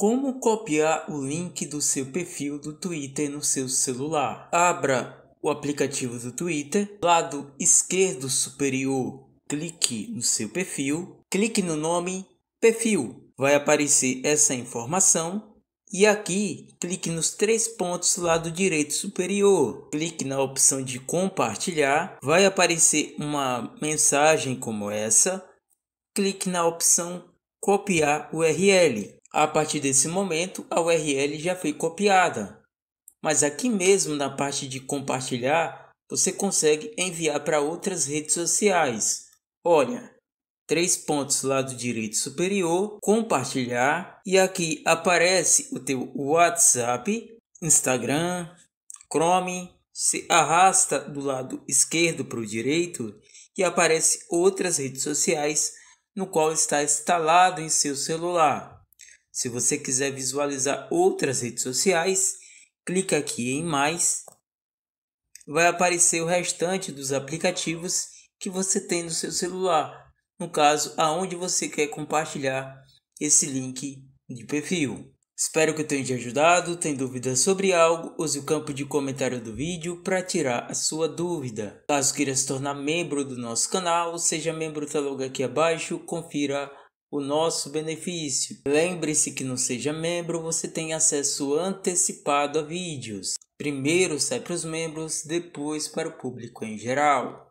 Como copiar o link do seu perfil do Twitter no seu celular? Abra o aplicativo do Twitter, lado esquerdo superior, clique no seu perfil, clique no nome Perfil. Vai aparecer essa informação e aqui clique nos três pontos lado direito superior. Clique na opção de compartilhar, vai aparecer uma mensagem como essa. Clique na opção copiar URL a partir desse momento, a URL já foi copiada. Mas aqui mesmo na parte de compartilhar, você consegue enviar para outras redes sociais. Olha, três pontos lado direito superior, compartilhar e aqui aparece o teu WhatsApp, Instagram, Chrome, se arrasta do lado esquerdo para o direito e aparece outras redes sociais no qual está instalado em seu celular. Se você quiser visualizar outras redes sociais, clica aqui em mais. Vai aparecer o restante dos aplicativos que você tem no seu celular, no caso aonde você quer compartilhar esse link de perfil. Espero que eu tenha te ajudado. Tem dúvidas sobre algo? Use o campo de comentário do vídeo para tirar a sua dúvida. Caso queira se tornar membro do nosso canal, seja membro, tá logo aqui abaixo. Confira o nosso benefício. Lembre-se que não seja membro, você tem acesso antecipado a vídeos. Primeiro sai para os membros, depois para o público em geral.